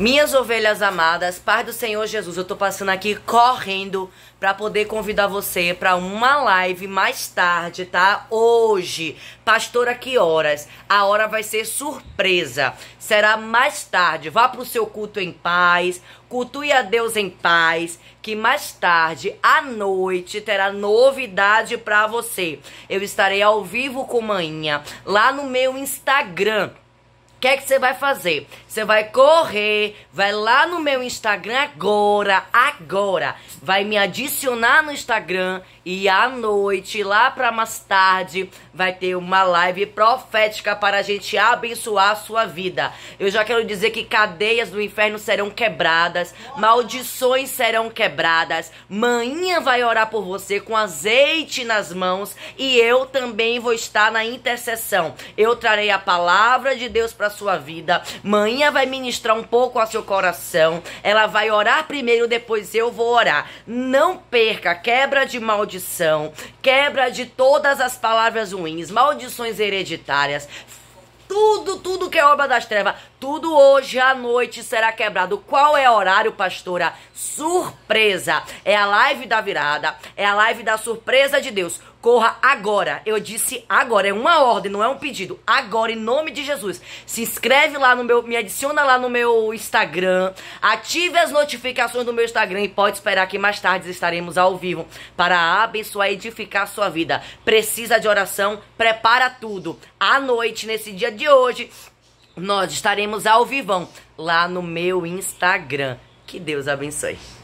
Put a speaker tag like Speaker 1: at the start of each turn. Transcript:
Speaker 1: Minhas ovelhas amadas, Pai do Senhor Jesus, eu tô passando aqui correndo para poder convidar você para uma live mais tarde, tá? Hoje, pastora, que horas? A hora vai ser surpresa. Será mais tarde. Vá pro seu culto em paz, cultue a Deus em paz, que mais tarde à noite terá novidade para você. Eu estarei ao vivo com manhã lá no meu Instagram o que é que você vai fazer? Você vai correr, vai lá no meu Instagram agora, agora. Vai me adicionar no Instagram e à noite, lá para mais tarde, vai ter uma live profética para a gente abençoar a sua vida. Eu já quero dizer que cadeias do inferno serão quebradas, maldições serão quebradas. Manhã vai orar por você com azeite nas mãos e eu também vou estar na intercessão. Eu trarei a palavra de Deus para da sua vida. Manhã vai ministrar um pouco ao seu coração. Ela vai orar primeiro, depois eu vou orar. Não perca quebra de maldição, quebra de todas as palavras ruins, maldições hereditárias tudo, tudo que é obra das trevas, tudo hoje à noite será quebrado. Qual é o horário, pastora? Surpresa! É a live da virada, é a live da surpresa de Deus. Corra agora. Eu disse agora. É uma ordem, não é um pedido. Agora, em nome de Jesus. Se inscreve lá no meu. Me adiciona lá no meu Instagram. Ative as notificações do meu Instagram. E pode esperar que mais tarde estaremos ao vivo para abençoar e edificar a sua vida. Precisa de oração? Prepara tudo. À noite, nesse dia de hoje, nós estaremos ao vivão lá no meu Instagram. Que Deus abençoe.